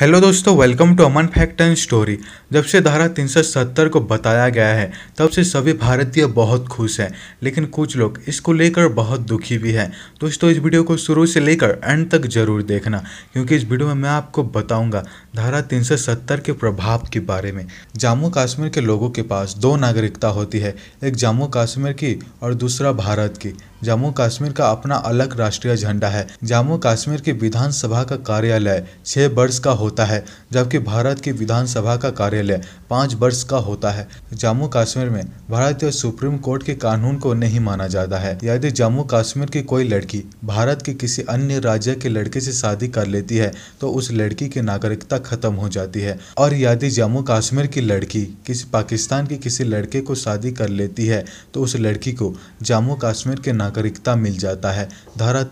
hello दोस्तों welcome to Aman fact and story जब से धारा 370 को बताया गया है तब से सभी भारतीय बहुत खुश हैं लेकिन कुछ लोग इसको लेकर बहुत दुखी भी हैं दोस्तों इस वीडियो को शुरू से लेकर एंड तक जरूर देखना क्योंकि इस वीडियो में मैं आपको बताऊंगा धारा 370 के प्रभाव के बारे में जम्मू कश्मीर के लोगों के पास दो नागरिकता होती है एक जम्मू कश्मीर की और दूसरा भारत की जम्मू कश्मीर का अपना अलग राष्ट्रीय झंडा है जम्मू कश्मीर की विधानसभा का कार्यालय छः वर्ष का हो होता है जबकि भारत की विधानसभा का कार्यालय पाँच वर्ष का होता है जम्मू कश्मीर में भारतीय सुप्रीम कोर्ट के कानून को नहीं माना जाता है यदि जम्मू कश्मीर की कोई लड़की भारत के किसी अन्य राज्य के लड़के से शादी कर लेती है तो उस लड़की की नागरिकता खत्म हो जाती है और यदि जम्मू कश्मीर की लड़की किसी पाकिस्तान के किसी लड़के को शादी कर लेती है तो उस लड़की को जम्मू कश्मीर की नागरिकता मिल जाता है धारा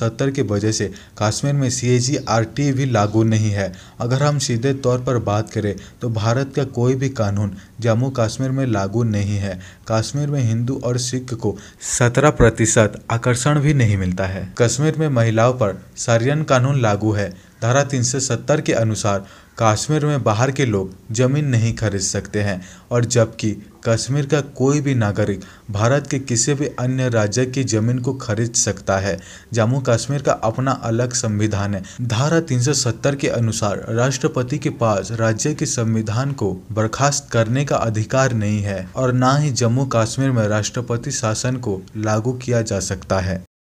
सत्तर के वजह से कश्मीर में सी भी लागू नहीं है अगर हम सीधे तौर पर बात करें तो भारत का कोई भी कानून जम्मू कश्मीर में लागू नहीं है कश्मीर में हिंदू और सिख को सत्रह प्रतिशत आकर्षण भी नहीं मिलता है कश्मीर में महिलाओं पर सरयन कानून लागू है धारा 370 के अनुसार कश्मीर में बाहर के लोग ज़मीन नहीं खरीद सकते हैं और जबकि कश्मीर का कोई भी नागरिक भारत के किसी भी अन्य राज्य की ज़मीन को खरीद सकता है जम्मू कश्मीर का अपना अलग संविधान है धारा 370 के अनुसार राष्ट्रपति के पास राज्य के संविधान को बर्खास्त करने का अधिकार नहीं है और ना ही जम्मू कश्मीर में राष्ट्रपति शासन को लागू किया जा सकता है